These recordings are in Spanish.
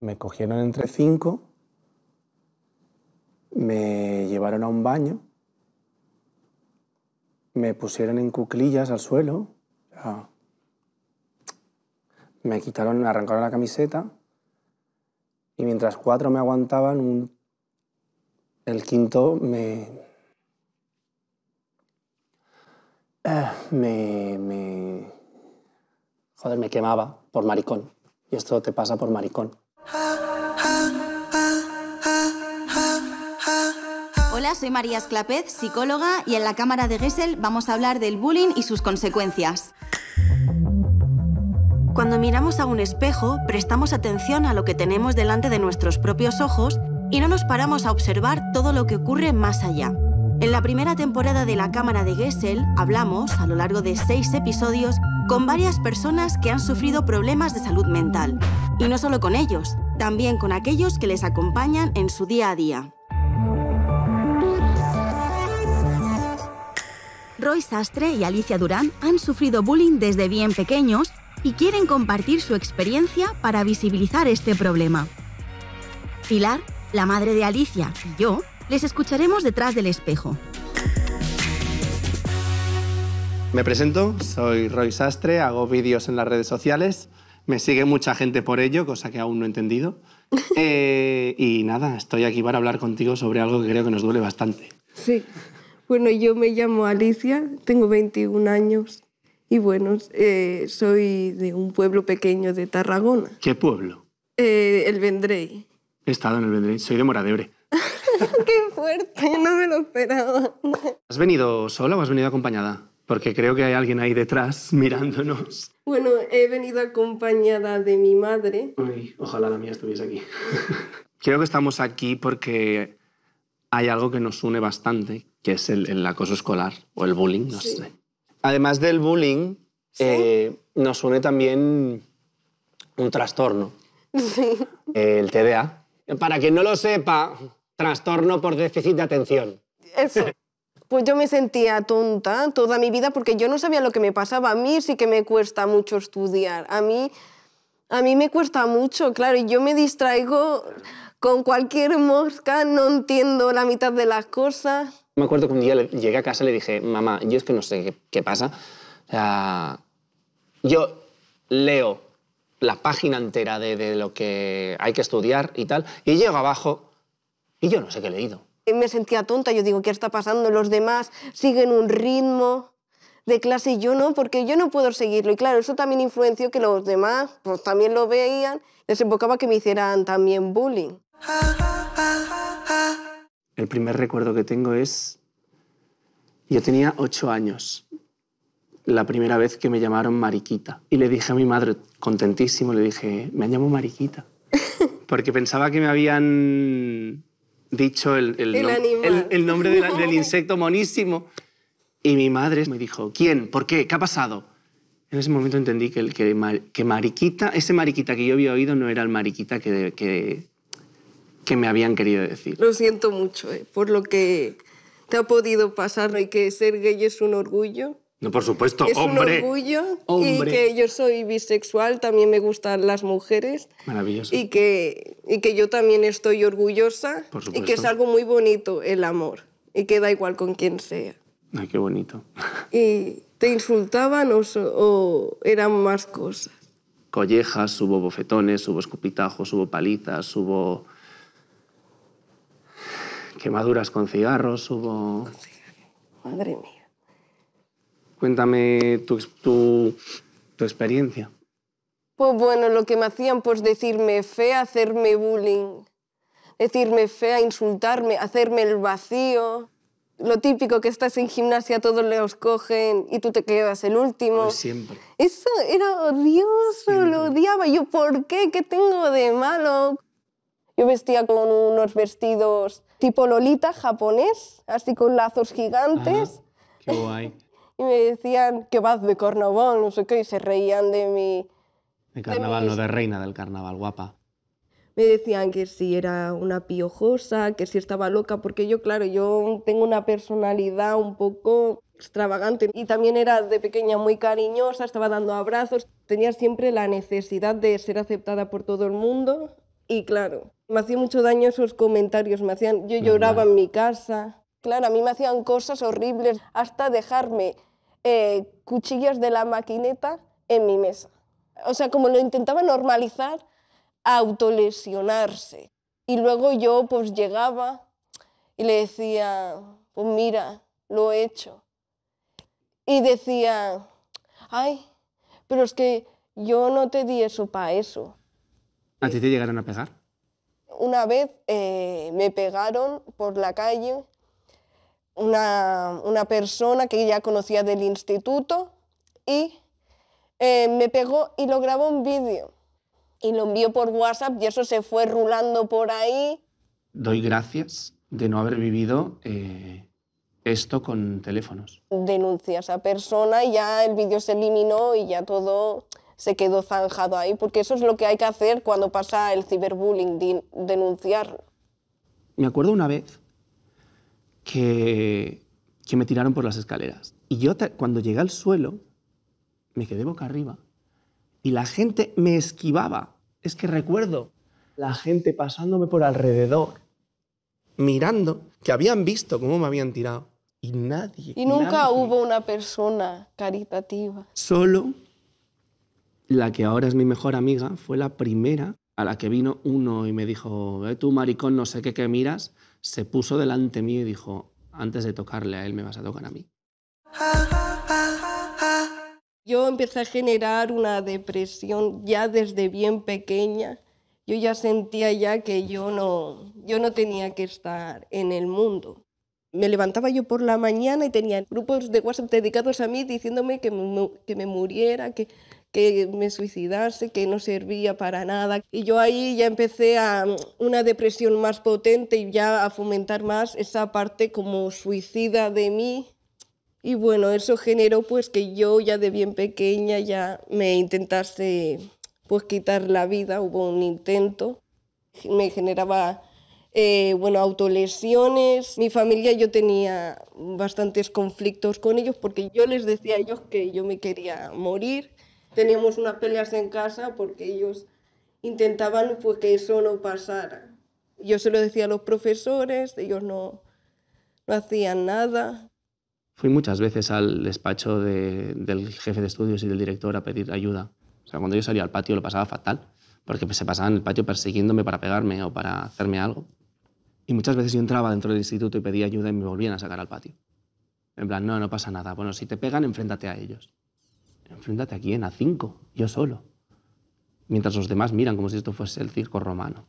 Me cogieron entre cinco, me llevaron a un baño, me pusieron en cuclillas al suelo, me quitaron, me arrancaron la camiseta y mientras cuatro me aguantaban, el quinto me, eh, me, me... Joder, me quemaba por maricón. Y esto te pasa por maricón. Hola, soy María Esclapez, psicóloga, y en la Cámara de Gesell vamos a hablar del bullying y sus consecuencias. Cuando miramos a un espejo, prestamos atención a lo que tenemos delante de nuestros propios ojos y no nos paramos a observar todo lo que ocurre más allá. En la primera temporada de La Cámara de Gesell hablamos, a lo largo de seis episodios, con varias personas que han sufrido problemas de salud mental. Y no solo con ellos, también con aquellos que les acompañan en su día a día. Roy Sastre y Alicia Durán han sufrido bullying desde bien pequeños y quieren compartir su experiencia para visibilizar este problema. Pilar, la madre de Alicia y yo les escucharemos detrás del espejo. Me presento, soy Roy Sastre, hago vídeos en las redes sociales, me sigue mucha gente por ello, cosa que aún no he entendido. Eh, y nada, estoy aquí para hablar contigo sobre algo que creo que nos duele bastante. Sí. Bueno, yo me llamo Alicia, tengo 21 años y bueno, eh, soy de un pueblo pequeño de Tarragona. ¿Qué pueblo? Eh, el Vendrey. He estado en el Vendrey, soy de Moradebre. ¡Qué fuerte! No me lo esperaba. ¿Has venido sola o has venido acompañada? Porque creo que hay alguien ahí detrás mirándonos. Bueno, he venido acompañada de mi madre. Ay, ojalá la mía estuviese aquí. creo que estamos aquí porque hay algo que nos une bastante, que es el, acoso escolar o el bullying, no sé. Además del bullying, eh, nos une también un trastorno, sí. el TDA. Para quien no lo sepa, trastorno por déficit de atención. Eso. Pues yo me sentía tonta toda mi vida porque yo no sabía lo que me pasaba. A mí sí que me cuesta mucho estudiar. A mí, a mí me cuesta mucho, claro, y yo me distraigo con cualquier mosca, no entiendo la mitad de las cosas. Me acuerdo que un día llegué a casa y le dije, mamá, yo es que no sé qué, pasa. yo leo la página entera de, lo que hay que estudiar y tal, y llego abajo y yo no sé qué he leído. Me sentía tonta, yo digo, ¿qué está pasando? Los demás siguen un ritmo de clase y yo no, porque yo no puedo seguirlo. Y claro, eso también influenció que los demás pues, también lo veían, les que me hicieran también bullying. El primer recuerdo que tengo es, yo tenía ocho años, la primera vez que me llamaron Mariquita. Y le dije a mi madre, contentísimo, le dije, me llamo Mariquita. Porque pensaba que me habían dicho el, nombre del insecto monísimo. Y mi madre me dijo, ¿quién? ¿Por qué? ¿Qué ha pasado? En ese momento entendí que, el, que, Mariquita, ese Mariquita que yo había oído no era el Mariquita que, que me habían querido decir. Lo siento mucho eh, por lo que te ha podido pasar y que ser gay es un orgullo. No, por supuesto, es un orgullo y que yo soy bisexual, también me gustan las mujeres. Maravilloso. Y que, y que yo también estoy orgullosa por y que es algo muy bonito el amor y que da igual con quien sea. Ay, qué bonito. ¿Y te insultaban o, o eran más cosas? Collejas, hubo bofetones, hubo escupitajos, hubo palizas, hubo quemaduras con cigarros, hubo... Madre mía. Cuéntame tu, experiencia. Pues bueno, lo que me hacían, pues decirme fea, hacerme bullying, decirme fea, insultarme, hacerme el vacío. Lo típico que estás en gimnasia, todos los cogen y tú te quedas el último. siempre. Eso era odioso, lo odiaba. Yo, ¿por qué? ¿Qué tengo de malo? Yo vestía con unos vestidos tipo Lolita japonés, así con lazos gigantes. qué guay. y me decían que vas de carnaval, no sé qué, y se reían de mi... De carnaval, no de reina del carnaval, guapa. Me decían que si era una piojosa, que si estaba loca, porque yo, claro, yo tengo una personalidad un poco extravagante y también era de pequeña muy cariñosa, estaba dando abrazos, tenía siempre la necesidad de ser aceptada por todo el mundo y claro, me hacía mucho daño esos comentarios, me hacían, yo lloraba en mi casa. Claro, a mí me hacían cosas horribles, hasta dejarme eh, cuchillas de la maquineta en mi mesa. O sea, como lo intentaba normalizar, autolesionarse. Y luego yo pues llegaba y le decía, pues mira, lo he hecho. Y decía, ay, pero es que yo no te di eso para eso. ¿A ti te llegaron a pegar? Una vez eh, me pegaron por la calle una, persona que ya conocía del instituto y eh, me pegó y lo grabó un vídeo. Y lo envió por WhatsApp y eso se fue rulando por ahí. Doy gracias de no haber vivido eh, esto con teléfonos. Denuncia a persona y ya el vídeo se eliminó y ya todo se quedó zanjado ahí, porque eso es lo que hay que hacer cuando pasa el ciberbullying, denunciarlo. Me acuerdo una vez que, que me tiraron por las escaleras y yo cuando llegué al suelo me quedé boca arriba y la gente me esquivaba. Es que recuerdo la gente pasándome por alrededor, mirando, que habían visto cómo me habían tirado. Y nadie. Y nunca hubo una persona caritativa. Solo la que ahora es mi mejor amiga, fue la primera a la que vino uno y me dijo, eh, tú maricón, no sé qué que miras, se puso delante mío y dijo, antes de tocarle a él me vas a tocar a mí. Yo empecé a generar una depresión ya desde bien pequeña. Yo ya sentía ya que yo no, yo no tenía que estar en el mundo. Me levantaba yo por la mañana y tenía grupos de WhatsApp dedicados a mí diciéndome que que me muriera, que, que me suicidase, que no servía para nada. Y yo ahí ya empecé a una depresión más potente y ya a fomentar más esa parte como suicida de mí. Y bueno, eso generó pues que yo ya de bien pequeña ya me intentase pues quitar la vida, hubo un intento. Me generaba eh, bueno, autolesiones. Mi familia yo tenía bastantes conflictos con ellos porque yo les decía a ellos que yo me quería morir teníamos unas peleas en casa porque ellos intentaban pues, que eso no pasara. Yo se lo decía a los profesores, ellos no, hacían nada. Fui muchas veces al despacho del jefe de estudios y del director a pedir ayuda. O sea, cuando yo salía al patio lo pasaba fatal, porque se pasaban en el patio persiguiéndome para pegarme o para hacerme algo. Y muchas veces yo entraba dentro del instituto y pedía ayuda y me volvían a sacar al patio. En plan, no, no pasa nada. Bueno, si te pegan, enfréntate a ellos. Enfréntate a quién, a cinco, yo solo. Mientras los demás miran como si esto fuese el circo romano.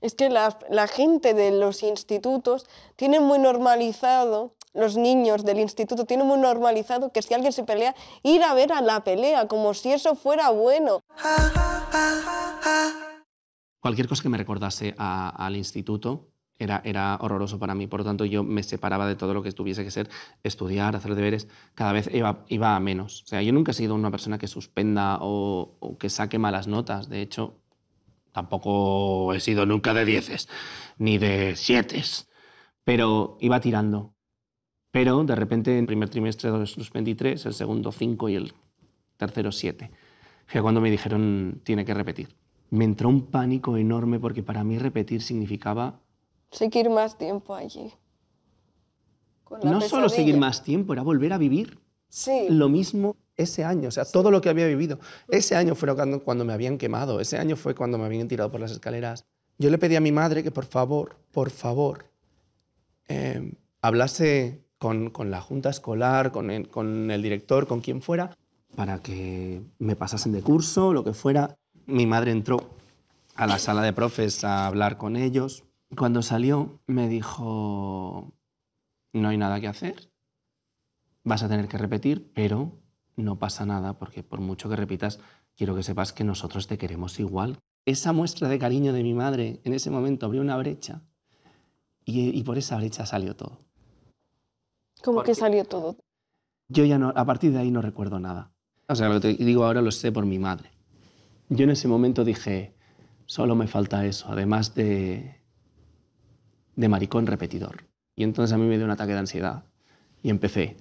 Es que la, la gente de los institutos tiene muy normalizado los niños del instituto tienen muy normalizado que si alguien se pelea, ir a ver a la pelea, como si eso fuera bueno. Cualquier cosa que me recordase al instituto era, era horroroso para mí. Por lo tanto, yo me separaba de todo lo que tuviese que ser estudiar, hacer deberes. Cada vez iba, iba a menos. O sea, yo nunca he sido una persona que suspenda o, que saque malas notas. De hecho, tampoco he sido nunca de dieces, ni de sietes. Pero iba tirando. Pero de repente, en primer trimestre suspendí tres, el segundo cinco y el tercero siete. Fue cuando me dijeron, tiene que repetir. Me entró un pánico enorme porque para mí repetir significaba seguir más tiempo allí. no solo seguir más tiempo, era volver a vivir sí. lo mismo ese año, o sea, todo lo que había vivido. Ese año fue cuando, cuando me habían quemado, ese año fue cuando me habían tirado por las escaleras. Yo le pedí a mi madre que por favor, por favor, em, hablase con, la junta escolar, con con el director, con quien fuera, para que me pasasen de curso, lo que fuera. Mi madre entró a la sala de profes a hablar con ellos cuando salió me dijo, no hay nada que hacer, vas a tener que repetir, pero no pasa nada, porque por mucho que repitas, quiero que sepas que nosotros te queremos igual. Esa muestra de cariño de mi madre en ese momento abrió una brecha y, por esa brecha salió todo. ¿Cómo que salió todo? Yo ya no, a partir de ahí no recuerdo nada. O sea, lo que te digo ahora lo sé por mi madre. Yo en ese momento dije, solo me falta eso, además de de maricón repetidor. Y entonces a mí me dio un ataque de ansiedad y empecé,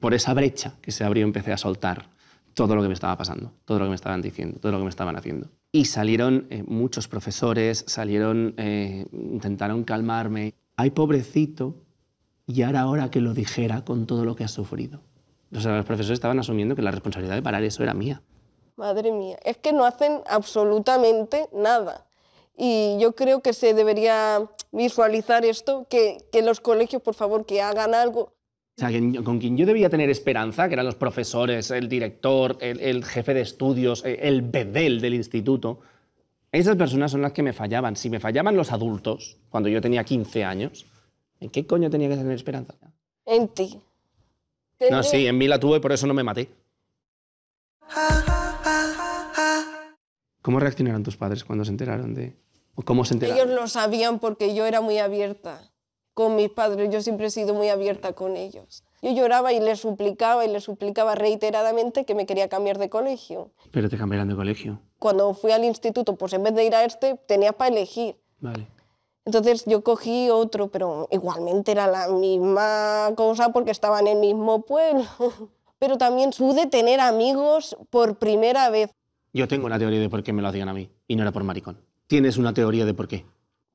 por esa brecha que se abrió, empecé a soltar todo lo que me estaba pasando, todo lo que me estaban diciendo, todo lo que me estaban haciendo. Y salieron eh, muchos profesores, salieron, eh, intentaron calmarme. Ay, pobrecito, y ahora hora que lo dijera con todo lo que has sufrido. O sea, los profesores estaban asumiendo que la responsabilidad de parar eso era mía. Madre mía, es que no hacen absolutamente nada y yo creo que se debería visualizar esto, que, que los colegios, por favor, que hagan algo. O sea, con quien yo debía tener esperanza, que eran los profesores, el director, el, jefe de estudios, e, el bedel del instituto, esas personas son las que me fallaban. Si me fallaban los adultos, cuando yo tenía 15 años, ¿en qué coño tenía que tener esperanza? En ti. No, sí, en mí la tuve, por eso no me maté. Ah, ¿Cómo reaccionaron tus padres cuando se enteraron de...? cómo se enteraron? Ellos lo sabían porque yo era muy abierta con mis padres, yo siempre he sido muy abierta con ellos. Yo lloraba y les suplicaba y les suplicaba reiteradamente que me quería cambiar de colegio. Pero te cambiaron de colegio. Cuando fui al instituto, pues en vez de ir a este, tenías para elegir. Vale. Entonces yo cogí otro, pero igualmente era la misma cosa porque estaba en el mismo pueblo. Pero también pude tener amigos por primera vez. Yo tengo una teoría de por qué me lo hacían a mí y no era por maricón. ¿Tienes una teoría de por qué?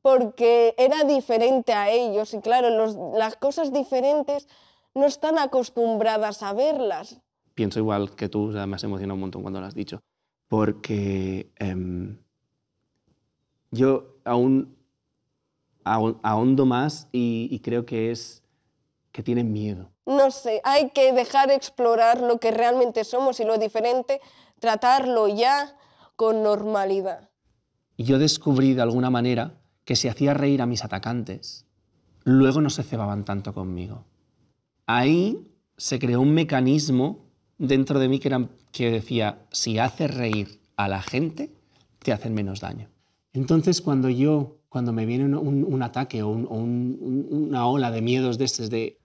Porque era diferente a ellos y claro, las cosas diferentes no están acostumbradas a verlas. Pienso igual que tú, o me has emocionado un montón cuando lo has dicho, porque em, yo aún ahondo más y creo que es que tienen miedo no sé, hay que dejar explorar lo que realmente somos y lo diferente, tratarlo ya con normalidad. yo descubrí de alguna manera que si hacía reír a mis atacantes, luego no se cebaban tanto conmigo. Ahí se creó un mecanismo dentro de mí que, decía, si haces reír a la gente, te hacen menos daño. Entonces cuando yo, cuando me viene un, ataque o, una ola de miedos de estos, de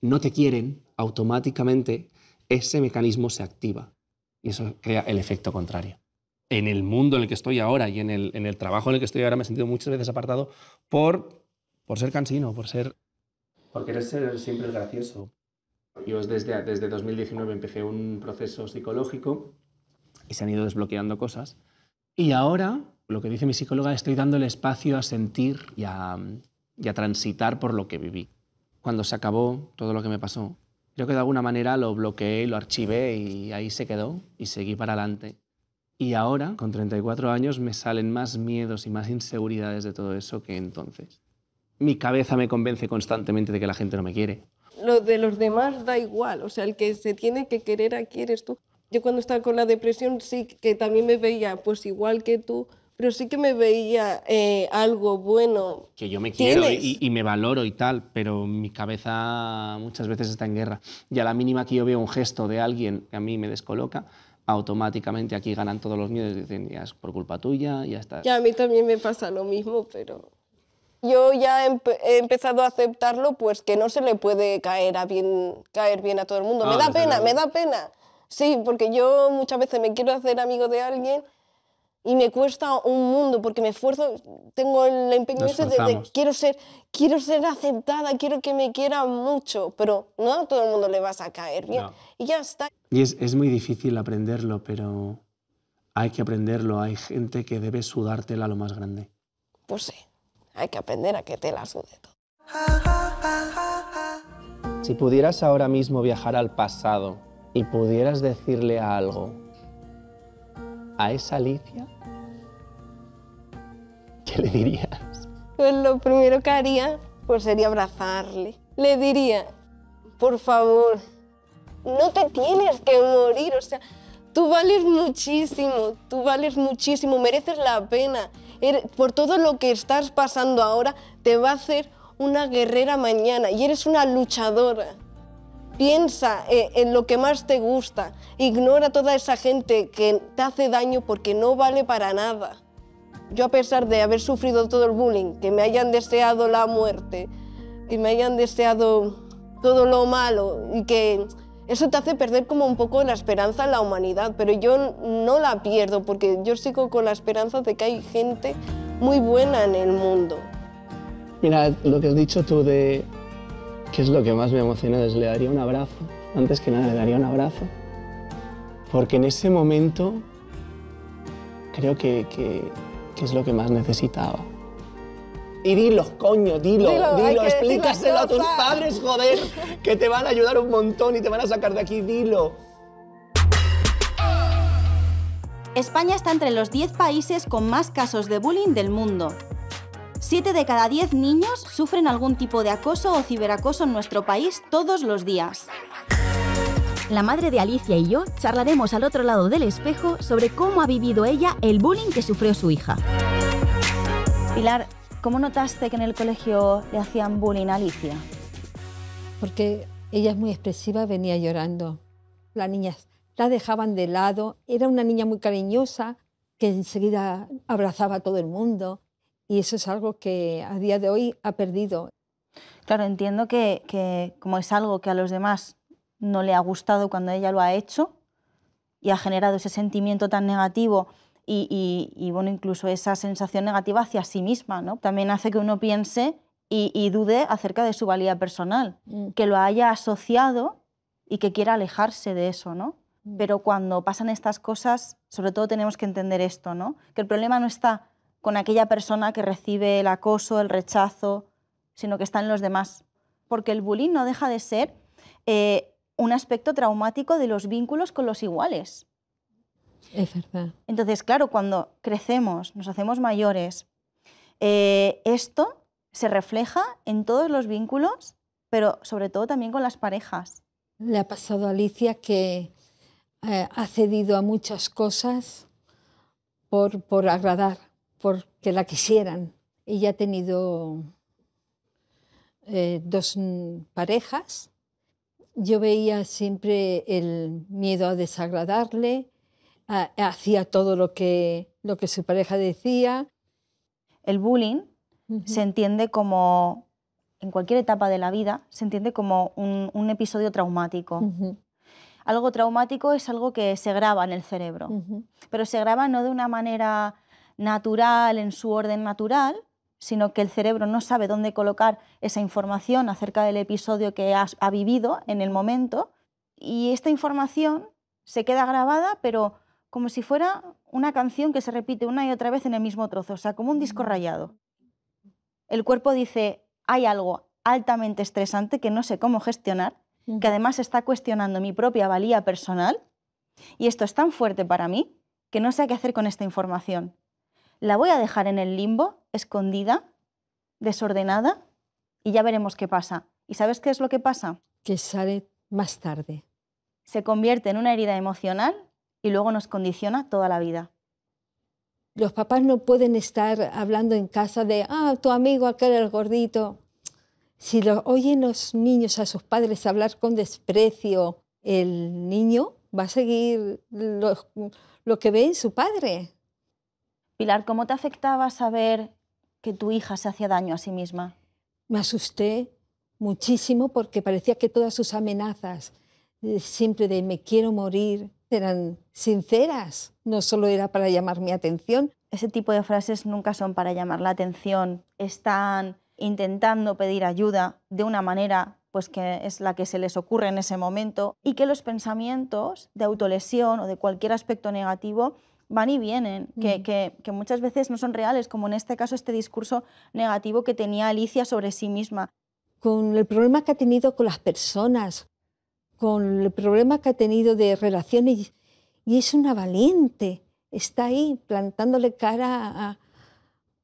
no te quieren, automáticamente ese mecanismo se activa. Y eso crea el efecto contrario. En el mundo en el que estoy ahora y en el, en el trabajo en el que estoy ahora me he sentido muchas veces apartado por, por ser cansino, por ser... porque querer ser siempre el gracioso. Yo desde, desde 2019 empecé un proceso psicológico y se han ido desbloqueando cosas. Y ahora, lo que dice mi psicóloga, estoy dando el espacio a sentir y y a transitar por lo que viví cuando se acabó todo lo que me pasó, creo que de alguna manera lo bloqueé, lo archivé y ahí se quedó y seguí para adelante. Y ahora, con 34 años, me salen más miedos y más inseguridades de todo eso que entonces. Mi cabeza me convence constantemente de que la gente no me quiere. Lo de los demás da igual, o sea, el que se tiene que querer aquí eres tú. Yo cuando estaba con la depresión sí que también me veía pues igual que tú, pero sí que me veía eh, algo bueno. Que yo me quiero y, me valoro y tal, pero mi cabeza muchas veces está en guerra. Y a la mínima que yo veo un gesto de alguien que a mí me descoloca, automáticamente aquí ganan todos los miedos y dicen, ya es por culpa tuya, ya está. Ya a mí también me pasa lo mismo, pero yo ya he empezado a aceptarlo, pues que no se le puede caer, bien, caer bien a todo el mundo. me ah, da pena, me da pena. Sí, porque yo muchas veces me quiero hacer amigo de alguien y me cuesta un mundo porque me esfuerzo, tengo el empeño de, de, quiero ser, quiero ser aceptada, quiero que me quieran mucho, pero no a todo el mundo le vas a caer bien. Y ya está. Y es, es muy difícil aprenderlo, pero hay que aprenderlo. Hay gente que debe sudártela lo más grande. Pues sí, hay que aprender a que te la sude todo. Si pudieras ahora mismo viajar al pasado y pudieras decirle algo a esa Alicia, ¿qué le dirías? Pues lo primero que haría pues sería abrazarle. Le diría, por favor, no te tienes que morir, o sea, tú vales muchísimo, tú vales muchísimo, mereces la pena. Por todo lo que estás pasando ahora, te va a hacer una guerrera mañana y eres una luchadora. Piensa eh, en lo que más te gusta. Ignora toda esa gente que te hace daño porque no vale para nada. Yo a pesar de haber sufrido todo el bullying, que me hayan deseado la muerte, que me hayan deseado todo lo malo y que eso te hace perder como un poco la esperanza en la humanidad, pero yo no la pierdo porque yo sigo con la esperanza de que hay gente muy buena en el mundo. Mira, lo que has dicho tú de ¿Qué es lo que más me emociona? le daría un abrazo. Antes que nada, le daría un abrazo. Porque en ese momento creo que, es lo que más necesitaba. Y dilo, coño, dilo, dilo, dilo explícaselo a tus padres, joder, que te van a ayudar un montón y te van a sacar de aquí, dilo. España está entre los 10 países con más casos de bullying del mundo. Siete de cada 10 niños sufren algún tipo de acoso o ciberacoso en nuestro país todos los días. La madre de Alicia y yo charlaremos al otro lado del espejo sobre cómo ha vivido ella el bullying que sufrió su hija. Pilar, ¿cómo notaste que en el colegio le hacían bullying a Alicia? Porque ella es muy expresiva, venía llorando. Las niñas la dejaban de lado, era una niña muy cariñosa que enseguida abrazaba a todo el mundo y eso es algo que a día de hoy ha perdido. Claro, entiendo que, como es algo que a los demás no le ha gustado cuando ella lo ha hecho y ha generado ese sentimiento tan negativo y, bueno, incluso esa sensación negativa hacia sí misma, ¿no? También hace que uno piense y, dude acerca de su valía personal, mm. que lo haya asociado y que quiera alejarse de eso, ¿no? Mm. Pero cuando pasan estas cosas, sobre todo tenemos que entender esto, ¿no? Que el problema no está con aquella persona que recibe el acoso, el rechazo, sino que está en los demás. Porque el bullying no deja de ser eh, un aspecto traumático de los vínculos con los iguales. Es verdad. Entonces, claro, cuando crecemos, nos hacemos mayores, eh, esto se refleja en todos los vínculos, pero sobre todo también con las parejas. Le ha pasado a Alicia que eh, ha cedido a muchas cosas por, por agradar porque la quisieran. Ella ha tenido eh, dos parejas. Yo veía siempre el miedo a desagradarle, hacía todo lo que, lo que su pareja decía. El bullying se entiende como, en cualquier etapa de la vida, se entiende como un, episodio traumático. Algo traumático es algo que se graba en el cerebro, pero se graba no de una manera natural en su orden natural, sino que el cerebro no sabe dónde colocar esa información acerca del episodio que ha vivido en el momento, y esta información se queda grabada, pero como si fuera una canción que se repite una y otra vez en el mismo trozo, o sea, como un disco mm. rayado. El cuerpo dice, hay algo altamente estresante que no sé cómo gestionar, que además está cuestionando mi propia valía personal, y esto es tan fuerte para mí que no sé qué hacer con esta información la voy a dejar en el limbo, escondida, desordenada, y ya veremos qué pasa. ¿Y sabes qué es lo que pasa? Que sale más tarde. Se convierte en una herida emocional y luego nos condiciona toda la vida. Los papás no pueden estar hablando en casa de, ah, tu amigo aquel el gordito. Si oyen los niños a sus padres hablar con desprecio, el niño va a seguir lo que ve en su padre. Pilar, ¿cómo te afectaba saber que tu hija se hacía daño a sí misma? Me asusté muchísimo porque parecía que todas sus amenazas, eh, siempre de me quiero morir, eran sinceras, no solo era para llamar mi atención. Ese tipo de frases nunca son para llamar la atención, están intentando pedir ayuda de una manera pues que es la que se les ocurre en ese momento y que los pensamientos de autolesión o de cualquier aspecto negativo van y vienen, mm. que, que, muchas veces no son reales, como en este caso este discurso negativo que tenía Alicia sobre sí misma. Con el problema que ha tenido con las personas, con el problema que ha tenido de relaciones, y es una valiente, está ahí plantándole cara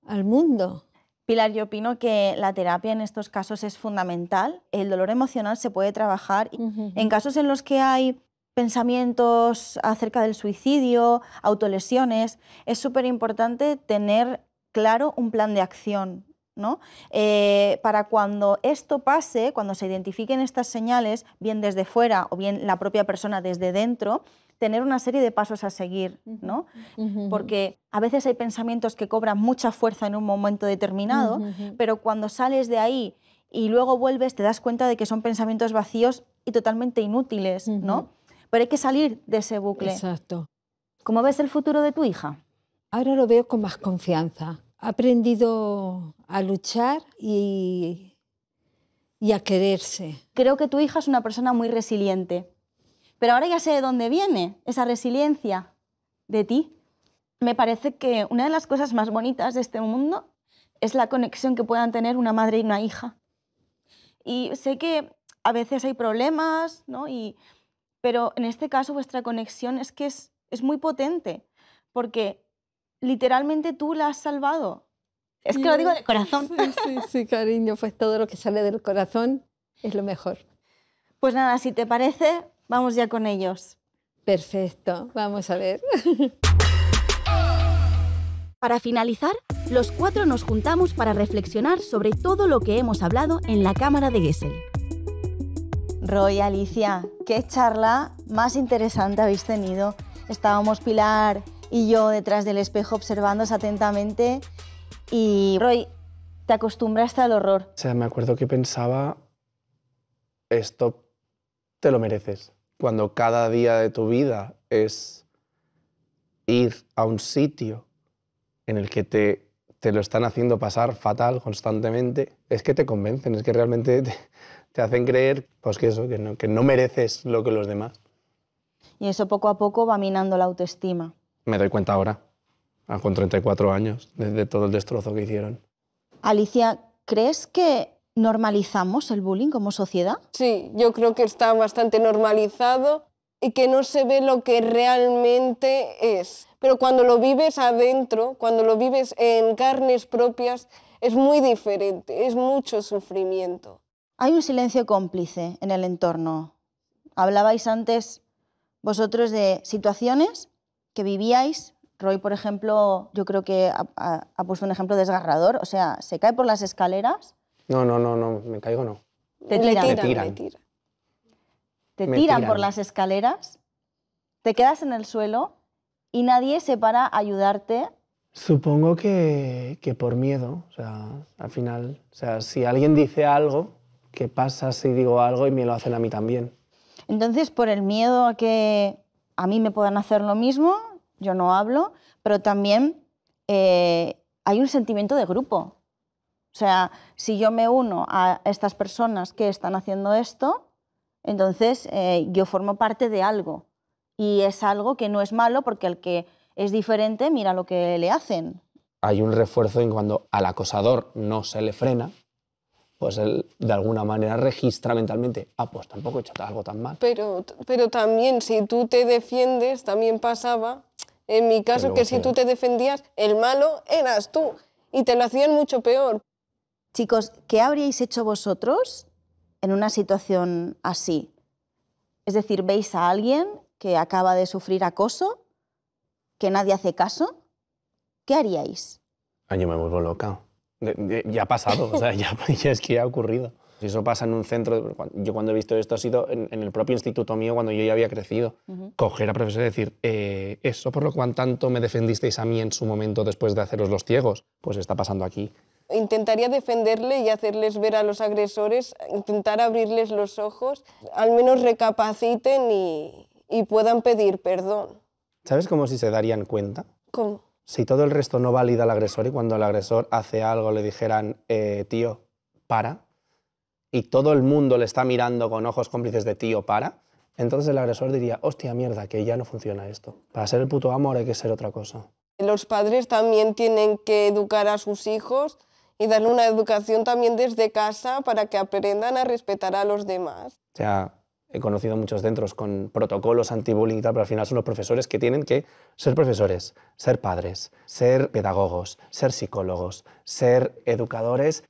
al mundo. Pilar, yo opino que la terapia en estos casos es fundamental. El dolor emocional se puede trabajar. En casos en los que hay pensamientos acerca del suicidio, autolesiones. Es súper importante tener claro un plan de acción. ¿no? Eh, para cuando esto pase, cuando se identifiquen estas señales, bien desde fuera o bien la propia persona desde dentro, tener una serie de pasos a seguir, ¿no? Porque a veces hay pensamientos que cobran mucha fuerza en un momento determinado, pero cuando sales de ahí y luego vuelves te das cuenta de que son pensamientos vacíos y totalmente inútiles, ¿no? Pero hay que salir de ese bucle. Exacto. ¿Cómo ves el futuro de tu hija? Ahora lo veo con más confianza. Ha aprendido a luchar y, a quererse. Creo que tu hija es una persona muy resiliente. Pero ahora ya sé de dónde viene esa resiliencia de ti. Me parece que una de las cosas más bonitas de este mundo es la conexión que puedan tener una madre y una hija. Y sé que a veces hay problemas, ¿no? Pero en este caso vuestra conexión es que es, muy potente, porque literalmente tú la has salvado. Es que lo digo de mm, corazón. Sí, sí, cariño, pues todo lo que sale del corazón es lo mejor. Pues nada, si te parece, vamos ya con ellos. Perfecto, vamos a ver. Para finalizar, los cuatro nos juntamos para reflexionar sobre todo lo que hemos hablado en la cámara de Gessel. Roy, Alicia, qué charla más interesante habéis tenido. Estábamos Pilar y yo detrás del espejo observándos atentamente y Roy, te acostumbraste al horror. O sea, me acuerdo que pensaba, esto te lo mereces. Cuando cada día de tu vida es ir a un sitio en el que te te lo están haciendo pasar fatal constantemente, es que te convencen, es que realmente te, hacen creer pues, que eso, que no, que no mereces lo que los demás. Y eso poco a poco va minando la autoestima. Me doy cuenta ahora, con 34 años, desde todo el destrozo que hicieron. Alicia, ¿crees que normalizamos el bullying como sociedad? Sí, yo creo que está bastante normalizado y que no se ve lo que realmente es. Pero cuando lo vives adentro, cuando lo vives en carnes propias, es muy diferente, es mucho sufrimiento. Hay un silencio cómplice en el entorno. Hablabais antes vosotros de situaciones que vivíais. Roy, por ejemplo, yo creo que ha, puesto un ejemplo desgarrador. O sea, se cae por las escaleras. No, no, no, no, me caigo no. Te Le tiran, tiran te tiran, por las escaleras, te quedas en el suelo y nadie se para a ayudarte. Supongo que, por miedo, o sea, al final, o sea, si alguien dice algo, ¿qué pasa si digo algo y me lo hacen a mí también? Entonces, por el miedo a que a mí me puedan hacer lo mismo, yo no hablo, pero también eh, hay un sentimiento de grupo. O sea, si yo me uno a estas personas que están haciendo esto, entonces, eh, yo formo parte de algo y es algo que no es malo porque el que es diferente, mira lo que le hacen. Hay un refuerzo en cuando al acosador no se le frena, pues él de alguna manera registra mentalmente, ah, pues tampoco he hecho algo tan mal. Pero, pero también si tú te defiendes, también pasaba, en mi caso, que si tú te defendías, el malo eras tú y te lo hacían mucho peor. Chicos, ¿qué habríais hecho vosotros en una situación así? Es decir, veis a alguien que acaba de sufrir acoso, que nadie hace caso, ¿qué haríais? año yo me vuelvo loca. ya ha pasado, o sea, ya, es que ya ha ocurrido. Si eso pasa en un centro, yo cuando he visto esto ha sido en, el propio instituto mío cuando yo ya había crecido. Coger a profesor y decir, eh, eso por lo cual tanto me defendisteis a mí en su momento después de haceros los ciegos, pues está pasando aquí intentaría defenderle y hacerles ver a los agresores, intentar abrirles los ojos, al menos recapaciten y, puedan pedir perdón. ¿Sabes cómo si se darían cuenta? ¿Cómo? Si todo el resto no valida al agresor y cuando el agresor hace algo le dijeran, eh, tío, para, y todo el mundo le está mirando con ojos cómplices de tío, para, entonces el agresor diría, hostia mierda, que ya no funciona esto. Para ser el puto amor hay que ser otra cosa. Los padres también tienen que educar a sus hijos y darle una educación también desde casa para que aprendan a respetar a los demás. Ya he conocido muchos centros con protocolos anti-bullying y tal, pero al final son los profesores que tienen que ser profesores, ser padres, ser pedagogos, ser psicólogos, ser educadores,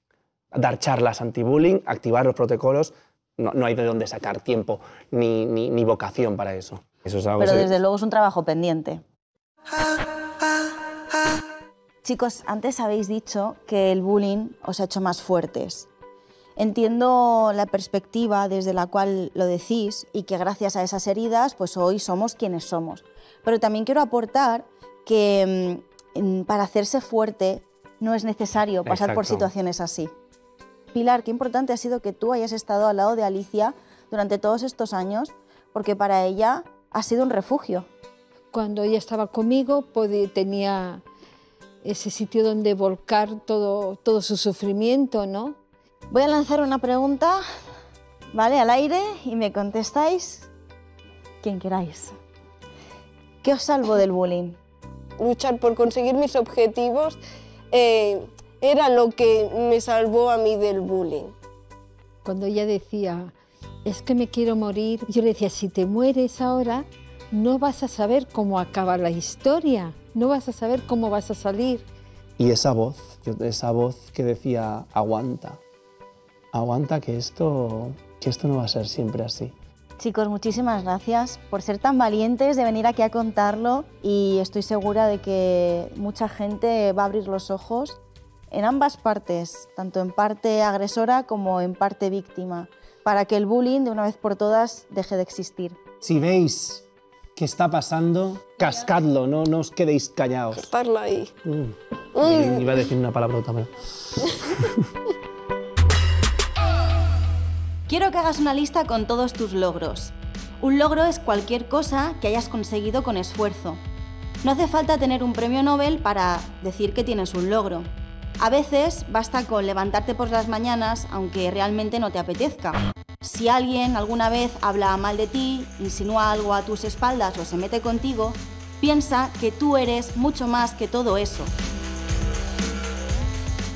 dar charlas anti-bullying, activar los protocolos. No, hay de dónde sacar tiempo ni, ni, vocación para eso. eso pero desde luego es un trabajo pendiente. Ah. Chicos, antes habéis dicho que el bullying os ha hecho más fuertes. Entiendo la perspectiva desde la cual lo decís y que gracias a esas heridas, pues hoy somos quienes somos. Pero también quiero aportar que mm, para hacerse fuerte no es necesario pasar por situaciones así. Pilar, qué importante ha sido que tú hayas estado al lado de Alicia durante todos estos años, porque para ella ha sido un refugio. Cuando ella estaba conmigo pues, tenía ese sitio donde volcar todo, su sufrimiento, ¿no? Voy a lanzar una pregunta, ¿vale? Al aire y me contestáis quien queráis. ¿Qué os salvo del bullying? Luchar por conseguir mis objetivos eh, era lo que me salvó a mí del bullying. Cuando ella decía, es que me quiero morir, yo le decía, si te mueres ahora, no vas a saber cómo acaba la historia no vas a saber cómo vas a salir. Y esa voz, esa voz que decía, aguanta, aguanta que esto, que esto no va a ser siempre así. Chicos, muchísimas gracias por ser tan valientes de venir aquí a contarlo y estoy segura de que mucha gente va a abrir los ojos en ambas partes, tanto en parte agresora como en parte víctima, para que el bullying de una vez por todas deje de existir. Si veis ¿Qué está pasando, cascadlo, no, os quedéis callados. Cortadla ahí. Mm. Mm. Iba a decir una otra pero... Quiero que hagas una lista con todos tus logros. Un logro es cualquier cosa que hayas conseguido con esfuerzo. No hace falta tener un premio Nobel para decir que tienes un logro. A veces basta con levantarte por las mañanas aunque realmente no te apetezca. Si alguien alguna vez habla mal de ti, insinúa algo a tus espaldas o se mete contigo, piensa que tú eres mucho más que todo eso.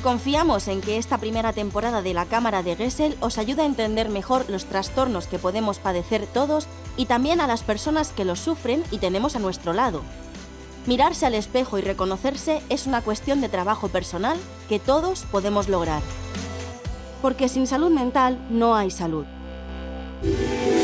Confiamos en que esta primera temporada de la Cámara de Gessel os ayuda a entender mejor los trastornos que podemos padecer todos y también a las personas que los sufren y tenemos a nuestro lado. Mirarse al espejo y reconocerse es una cuestión de trabajo personal que todos podemos lograr. Porque sin salud mental no hay salud. Música